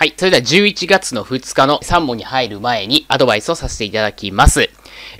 はい。それでは11月の2日の3問に入る前にアドバイスをさせていただきます。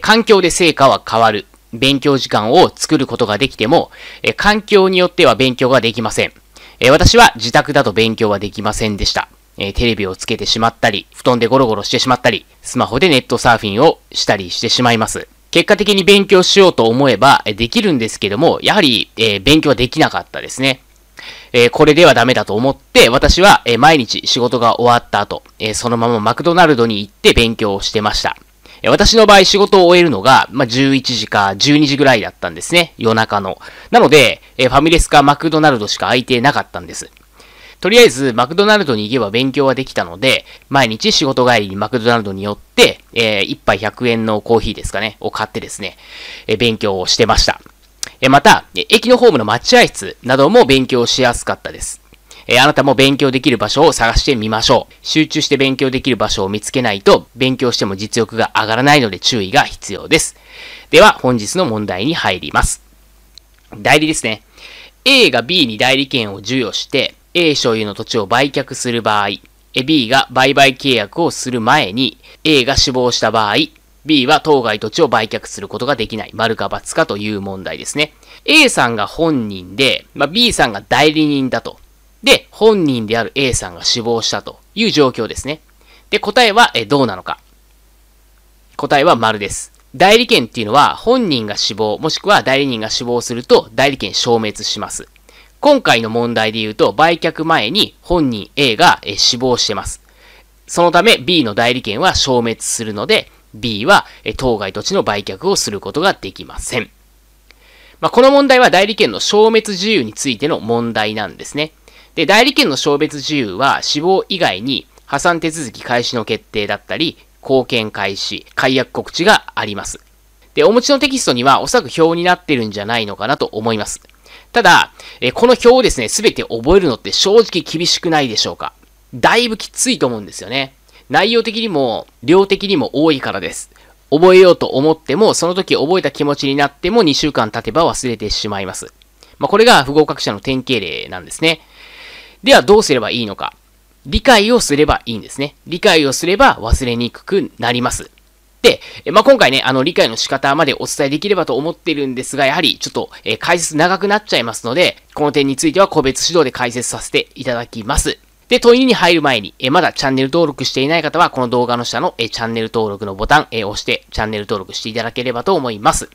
環境で成果は変わる。勉強時間を作ることができても、え環境によっては勉強ができません。え私は自宅だと勉強はできませんでした。えテレビをつけてしまったり、布団でゴロゴロしてしまったり、スマホでネットサーフィンをしたりしてしまいます。結果的に勉強しようと思えばできるんですけども、やはり、え勉強はできなかったですね。えー、これではダメだと思って、私は、えー、毎日仕事が終わった後、えー、そのままマクドナルドに行って勉強をしてました。え私の場合仕事を終えるのが、まあ、11時か12時ぐらいだったんですね。夜中の。なので、えファミレスかマクドナルドしか空いてなかったんです。とりあえず、マクドナルドに行けば勉強はできたので、毎日仕事帰りにマクドナルドに寄って、えー、1杯100円のコーヒーですかね、を買ってですね、え勉強をしてました。また、駅のホームの待合室なども勉強しやすかったです。えあなたも勉強できる場所を探してみましょう。集中して勉強できる場所を見つけないと、勉強しても実力が上がらないので注意が必要です。では、本日の問題に入ります。代理ですね。A が B に代理権を授与して、A 所有の土地を売却する場合、B が売買契約をする前に A が死亡した場合、B は当該土地を売却することができない。丸か×かという問題ですね。A さんが本人で、まあ、B さんが代理人だと。で、本人である A さんが死亡したという状況ですね。で、答えはえどうなのか。答えは丸です。代理権っていうのは本人が死亡、もしくは代理人が死亡すると代理権消滅します。今回の問題で言うと、売却前に本人 A が死亡してます。そのため B の代理権は消滅するので、B は、当該土地の売却をすることができません。まあ、この問題は代理権の消滅自由についての問題なんですね。で、代理権の消滅自由は死亡以外に破産手続き開始の決定だったり、貢献開始、解約告知があります。で、お持ちのテキストにはおそらく表になってるんじゃないのかなと思います。ただ、えこの表をですね、すべて覚えるのって正直厳しくないでしょうか。だいぶきついと思うんですよね。内容的にも、量的にも多いからです。覚えようと思っても、その時覚えた気持ちになっても2週間経てば忘れてしまいます。まあ、これが不合格者の典型例なんですね。では、どうすればいいのか。理解をすればいいんですね。理解をすれば忘れにくくなります。で、まあ、今回ね、あの、理解の仕方までお伝えできればと思ってるんですが、やはりちょっと、えー、解説長くなっちゃいますので、この点については個別指導で解説させていただきます。で、問いに入る前に、えまだチャンネル登録していない方は、この動画の下のえチャンネル登録のボタン、え押してチャンネル登録していただければと思います。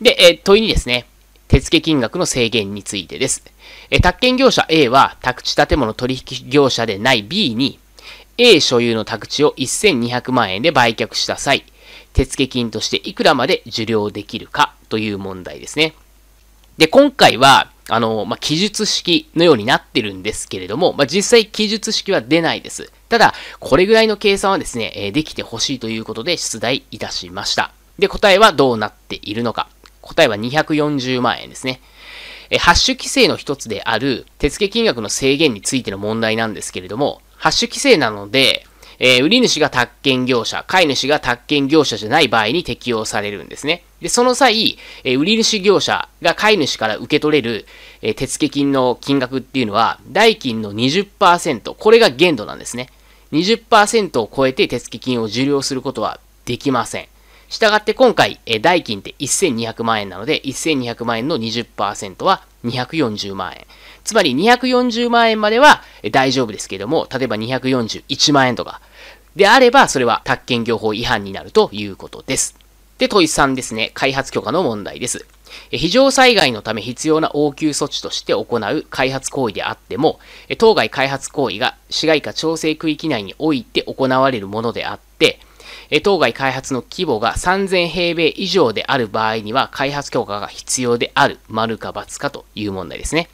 で、え問いにですね。手付金額の制限についてです。え宅建業者 A は、宅地建物取引業者でない B に、A 所有の宅地を1200万円で売却した際、手付金としていくらまで受領できるかという問題ですね。で、今回は、あの、まあ、記述式のようになってるんですけれども、まあ、実際記述式は出ないです。ただ、これぐらいの計算はですね、えできてほしいということで出題いたしました。で、答えはどうなっているのか。答えは240万円ですね。え、ハッシュ規制の一つである手付金額の制限についての問題なんですけれども、ハッシュ規制なので、えー、売り主が宅建業者、買い主が宅建業者じゃない場合に適用されるんですね。で、その際、えー、売り主業者が買い主から受け取れる、えー、手付金の金額っていうのは、代金の20%、これが限度なんですね。20%を超えて手付金を受領することはできません。したがって今回、え代金って1200万円なので、1200万円の20%は240万円。つまり240万円までは大丈夫ですけども、例えば241万円とか、であれば、それは宅建業法違反になるということです。で、問い3ですね。開発許可の問題です。非常災害のため必要な応急措置として行う開発行為であっても、当該開発行為が市街化調整区域内において行われるものであって、当該開発の規模が3000平米以上である場合には開発許可が必要である、丸か×かという問題ですね。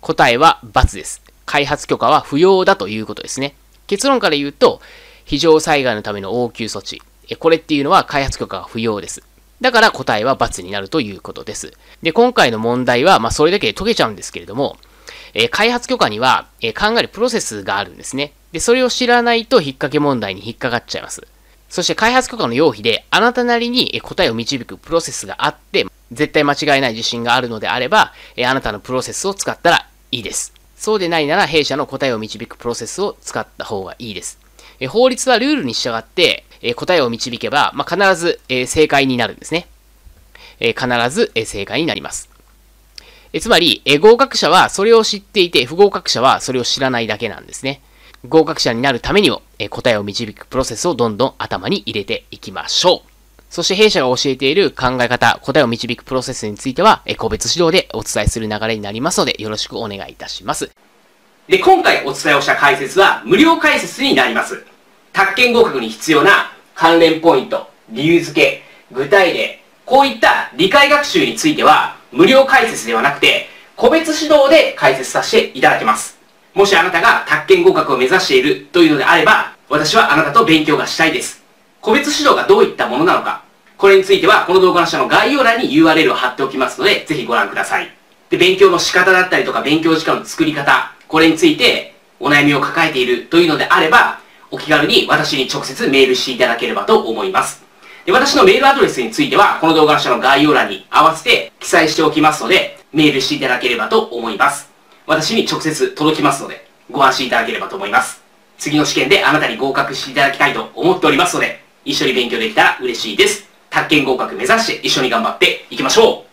答えは×です。開発許可は不要だということですね。結論から言うと、非常災害のための応急措置。これっていうのは開発許可が不要です。だから答えは×になるということです。で、今回の問題は、まあ、それだけで解けちゃうんですけれども、え開発許可には、え考えるプロセスがあるんですね。で、それを知らないと引っ掛け問題に引っかかっちゃいます。そして開発許可の要否で、あなたなりに答えを導くプロセスがあって、絶対間違いない自信があるのであれば、あなたのプロセスを使ったらいいです。そうでないなら弊社の答えを導くプロセスを使った方がいいです。法律はルールに従って答えを導けば、まあ、必ず正解になるんですね。必ず正解になります。つまり、合格者はそれを知っていて、不合格者はそれを知らないだけなんですね。合格者になるためにも、え答えを導くプロセスをどんどん頭に入れていきましょう。そして弊社が教えている考え方、答えを導くプロセスについては、え個別指導でお伝えする流れになりますので、よろしくお願いいたします。で、今回お伝えをした解説は、無料解説になります。宅建合格に必要な関連ポイント、理由付け、具体例、こういった理解学習については、無料解説ではなくて、個別指導で解説させていただきます。もしあなたが宅建合格を目指しているというのであれば、私はあなたと勉強がしたいです。個別指導がどういったものなのか、これについてはこの動画の下の概要欄に URL を貼っておきますので、ぜひご覧ください。で、勉強の仕方だったりとか、勉強時間の作り方、これについてお悩みを抱えているというのであれば、お気軽に私に直接メールしていただければと思います。で、私のメールアドレスについては、この動画の下の概要欄に合わせて記載しておきますので、メールしていただければと思います。私に直接届きますので、ご安心いただければと思います。次の試験であなたに合格していただきたいと思っておりますので、一緒に勉強できたら嬉しいです。宅建合格目指して一緒に頑張っていきましょう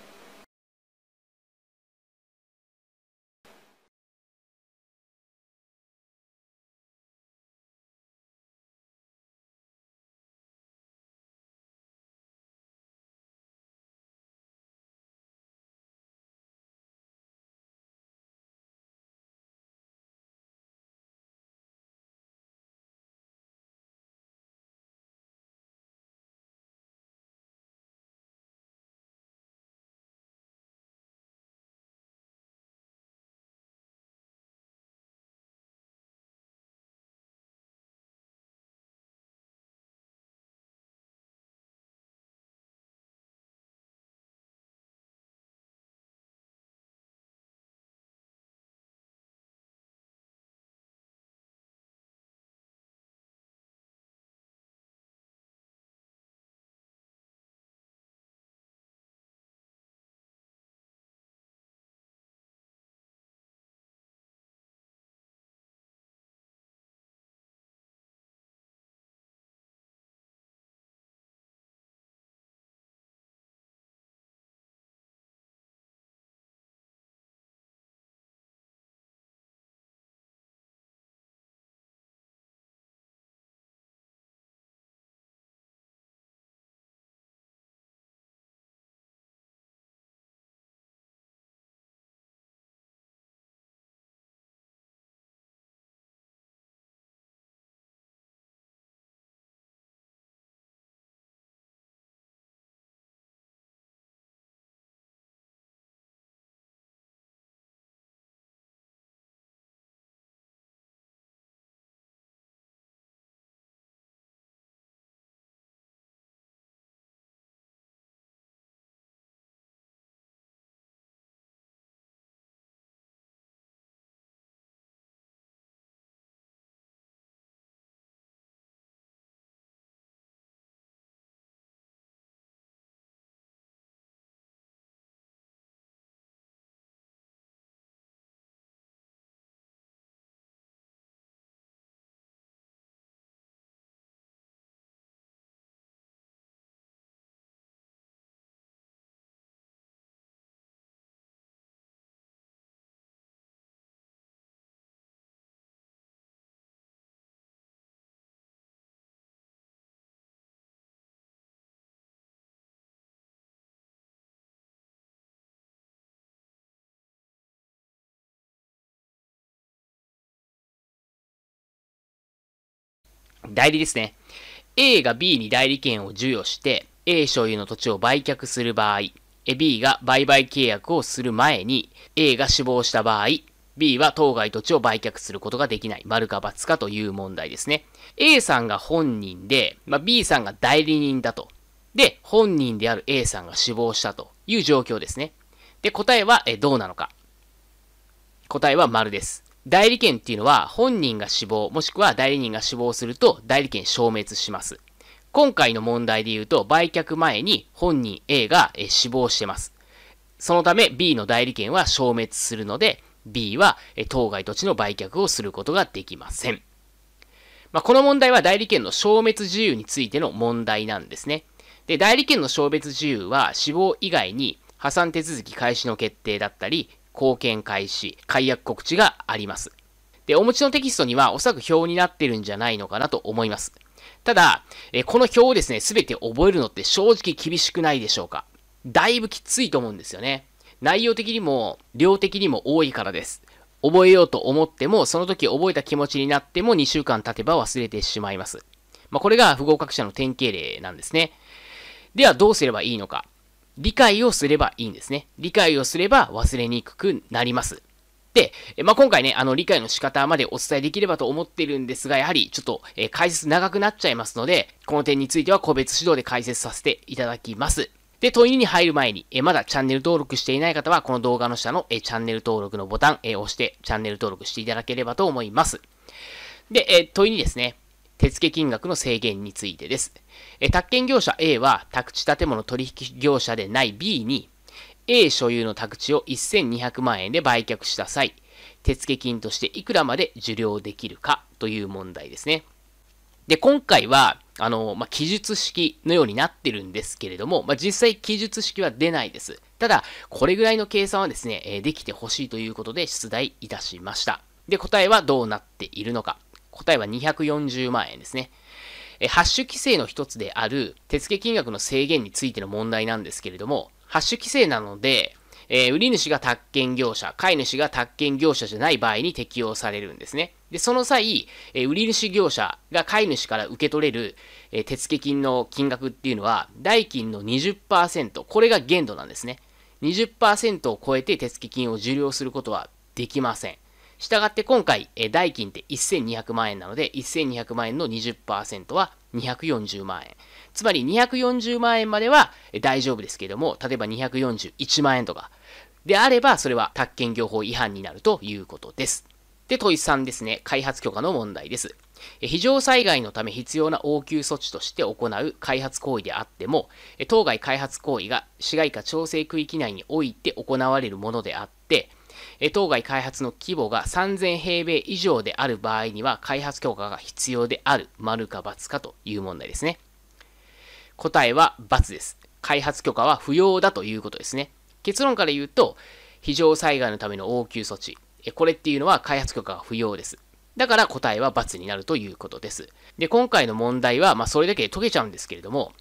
代理ですね。A が B に代理権を授与して、A 所有の土地を売却する場合、B が売買契約をする前に、A が死亡した場合、B は当該土地を売却することができない。丸か×かという問題ですね。A さんが本人で、まあ、B さんが代理人だと。で、本人である A さんが死亡したという状況ですね。で、答えはえどうなのか。答えは丸です。代理権っていうのは本人が死亡、もしくは代理人が死亡すると代理権消滅します。今回の問題で言うと、売却前に本人 A が死亡してます。そのため B の代理権は消滅するので、B は当該土地の売却をすることができません。まあ、この問題は代理権の消滅自由についての問題なんですね。で、代理権の消滅自由は死亡以外に破産手続き開始の決定だったり、貢献開始、解約告知があります。で、お持ちのテキストにはおそらく表になってるんじゃないのかなと思います。ただ、えこの表をですね、すべて覚えるのって正直厳しくないでしょうか。だいぶきついと思うんですよね。内容的にも、量的にも多いからです。覚えようと思っても、その時覚えた気持ちになっても2週間経てば忘れてしまいます。まあ、これが不合格者の典型例なんですね。ではどうすればいいのか。理解をすればいいんですね。理解をすれば忘れにくくなります。で、まあ、今回ね、あの、理解の仕方までお伝えできればと思ってるんですが、やはりちょっと、えー、解説長くなっちゃいますので、この点については個別指導で解説させていただきます。で、問いに入る前に、えー、まだチャンネル登録していない方は、この動画の下の、えー、チャンネル登録のボタン、え押してチャンネル登録していただければと思います。で、え問いにですね、手付金額の制限についてです。え宅建業者 A は宅地建物取引業者でない B に A 所有の宅地を1200万円で売却した際、手付金としていくらまで受領できるかという問題ですね。で、今回は、あの、まあ、記述式のようになってるんですけれども、まあ、実際記述式は出ないです。ただ、これぐらいの計算はですね、できてほしいということで出題いたしました。で、答えはどうなっているのか。答えは240万円ですね。ハッシュ規制の一つである手付金額の制限についての問題なんですけれども、ハッシュ規制なので、えー、売り主が宅建業者、買い主が宅建業者じゃない場合に適用されるんですね。で、その際、えー、売り主業者が買い主から受け取れる、えー、手付金の金額っていうのは、代金の20%、これが限度なんですね。20%を超えて手付金を受領することはできません。したがって今回、え代金って1200万円なので、1200万円の20%は240万円。つまり240万円までは大丈夫ですけども、例えば241万円とか、であれば、それは宅建業法違反になるということです。で、問い3ですね。開発許可の問題です。非常災害のため必要な応急措置として行う開発行為であっても、当該開発行為が市街化調整区域内において行われるものであって、当該開発の規模が3000平米以上である場合には開発許可が必要である、丸か×かという問題ですね。答えは×です。開発許可は不要だということですね。結論から言うと、非常災害のための応急措置。これっていうのは開発許可が不要です。だから答えは×になるということです。で、今回の問題は、まあ、それだけで解けちゃうんですけれども、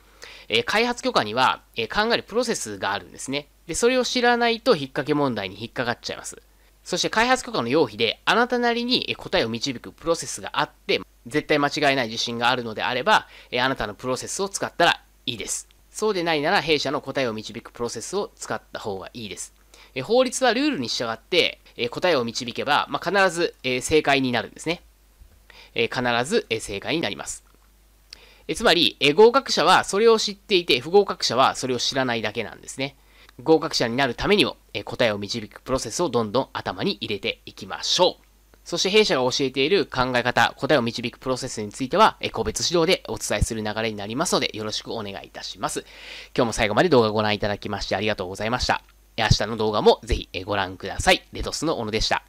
え開発許可には、え考えるプロセスがあるんですね。で、それを知らないと引っ掛け問題に引っかかっちゃいます。そして開発許可の要否で、あなたなりに答えを導くプロセスがあって、絶対間違いない自信があるのであれば、あなたのプロセスを使ったらいいです。そうでないなら、弊社の答えを導くプロセスを使った方がいいです。法律はルールに従って、答えを導けば、まあ、必ず正解になるんですね。必ず正解になります。つまり、合格者はそれを知っていて、不合格者はそれを知らないだけなんですね。合格者になるためにも、え答えを導くプロセスをどんどん頭に入れていきましょう。そして弊社が教えている考え方、答えを導くプロセスについては、個別指導でお伝えする流れになりますので、よろしくお願いいたします。今日も最後まで動画をご覧いただきましてありがとうございました。明日の動画もぜひご覧ください。レトスの小野でした。